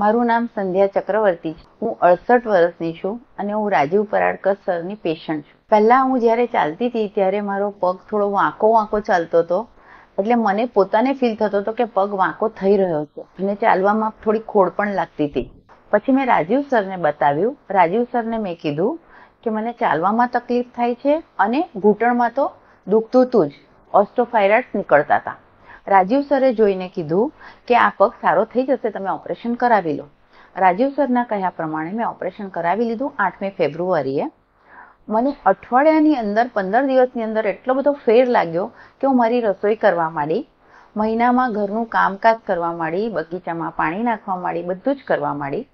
મારું નામ સંધ્યા ચક્રવર્તી છે હું અડસઠ વર્ષની છું અને હું રાજીવ પરાડકર સરની પેશન્ટ છું પહેલાં હું જ્યારે ચાલતી હતી ત્યારે મારો પગ થોડો વાંકો વાંકો ચાલતો હતો એટલે મને પોતાને ફીલ થતો હતો કે પગ વાંકો થઈ રહ્યો છે અને ચાલવામાં થોડી ખોડ પણ લાગતી હતી પછી મેં રાજીવ સરને બતાવ્યું રાજીવ સરને મેં કીધું કે મને ચાલવામાં તકલીફ થાય છે અને ઘૂંટણમાં તો દુખતું હતું જ ઓસ્ટોફાઇરાઇડ્સ નીકળતા હતા રાજીવ સરે જોઈને કીધું કે આ પગ સારો થઈ જશે તમે ઓપરેશન કરાવી લો રાજીવ સરના કહ્યા પ્રમાણે મેં ઓપરેશન કરાવી લીધું આઠમી ફેબ્રુઆરીએ મને અઠવાડિયાની અંદર પંદર દિવસની અંદર એટલો બધો ફેર લાગ્યો કે હું મારી રસોઈ કરવા માંડી મહિનામાં ઘરનું કામકાજ કરવા માંડી બગીચામાં પાણી નાખવા માંડી બધું જ કરવા માંડી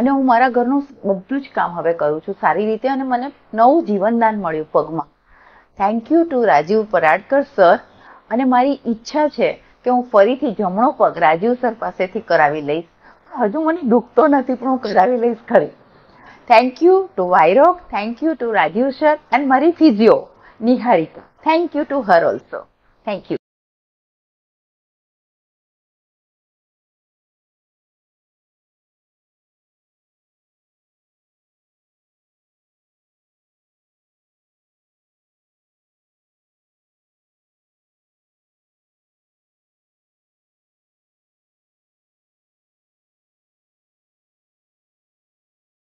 અને હું મારા ઘરનું બધું જ કામ હવે કરું છું સારી રીતે અને મને નવું જીવનદાન મળ્યું પગમાં thank you to Rajiv Paradkar sir અને મારી ઈચ્છા છે કે હું ફરીથી જમણો પગ રાજીવ સર પાસેથી કરાવી લઈશ હજુ મને દુખતો નથી પણ હું કરાવી લઈશ ખરી થેન્ક યુ ટુ વાયરોક thank you to Rajiv sir and મારી physio Niharika thank you to her also thank you